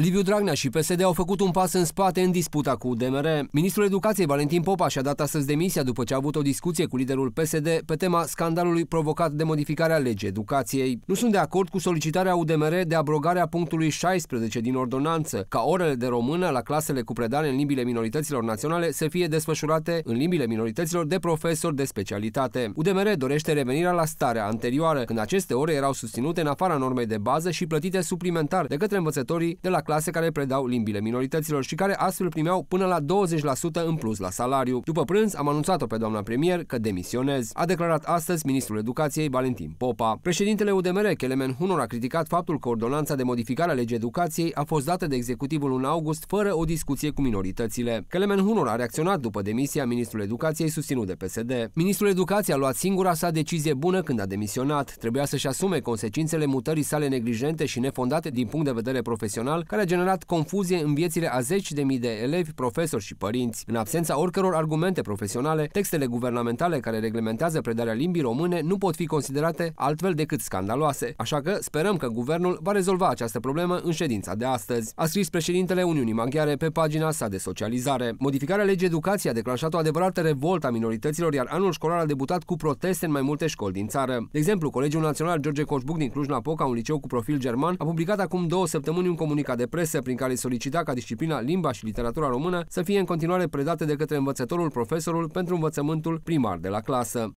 Liviu Dragnea și PSD au făcut un pas în spate în disputa cu UDMR. Ministrul Educației Valentin Popa și-a dat astăzi demisia după ce a avut o discuție cu liderul PSD pe tema scandalului provocat de modificarea legii educației. Nu sunt de acord cu solicitarea UDMR de abrogarea punctului 16 din ordonanță, ca orele de română la clasele cu predare în limbile minorităților naționale să fie desfășurate în limbile minorităților de profesori de specialitate. UDMR dorește revenirea la starea anterioară, când aceste ore erau susținute în afara normei de bază și plătite suplimentar de către învățătorii de la clase care predau limbile minorităților și care astfel primeau până la 20% în plus la salariu. După prânz am anunțat-o pe doamna premier că demisionez, a declarat astăzi ministrul educației Valentin Popa. Președintele UDMR, Kelemen Hunor, a criticat faptul că ordonanța de modificare a legii educației a fost dată de executivul în august fără o discuție cu minoritățile. Kelemen Hunor a reacționat după demisia ministrului educației susținut de PSD. Ministrul educației a luat singura sa decizie bună când a demisionat. Trebuia să-și asume consecințele mutării sale neglijente și nefondate din punct de vedere profesional, care a generat confuzie în viețile a zeci de mii de elevi, profesori și părinți. În absența oricăror argumente profesionale, textele guvernamentale care reglementează predarea limbii române nu pot fi considerate altfel decât scandaloase, așa că sperăm că guvernul va rezolva această problemă în ședința de astăzi, a scris președintele Uniunii Maghiare pe pagina sa de socializare. Modificarea legii educației a declanșat o adevărată revoltă a minorităților, iar anul școlar a debutat cu proteste în mai multe școli din țară. De exemplu, Colegiul Național George Coșbuc din Cluj-Napoca, un liceu cu profil german, a publicat acum două săptămâni un comunicat de de presă prin care solicita ca disciplina limba și literatura română să fie în continuare predate de către învățătorul profesorul pentru învățământul primar de la clasă.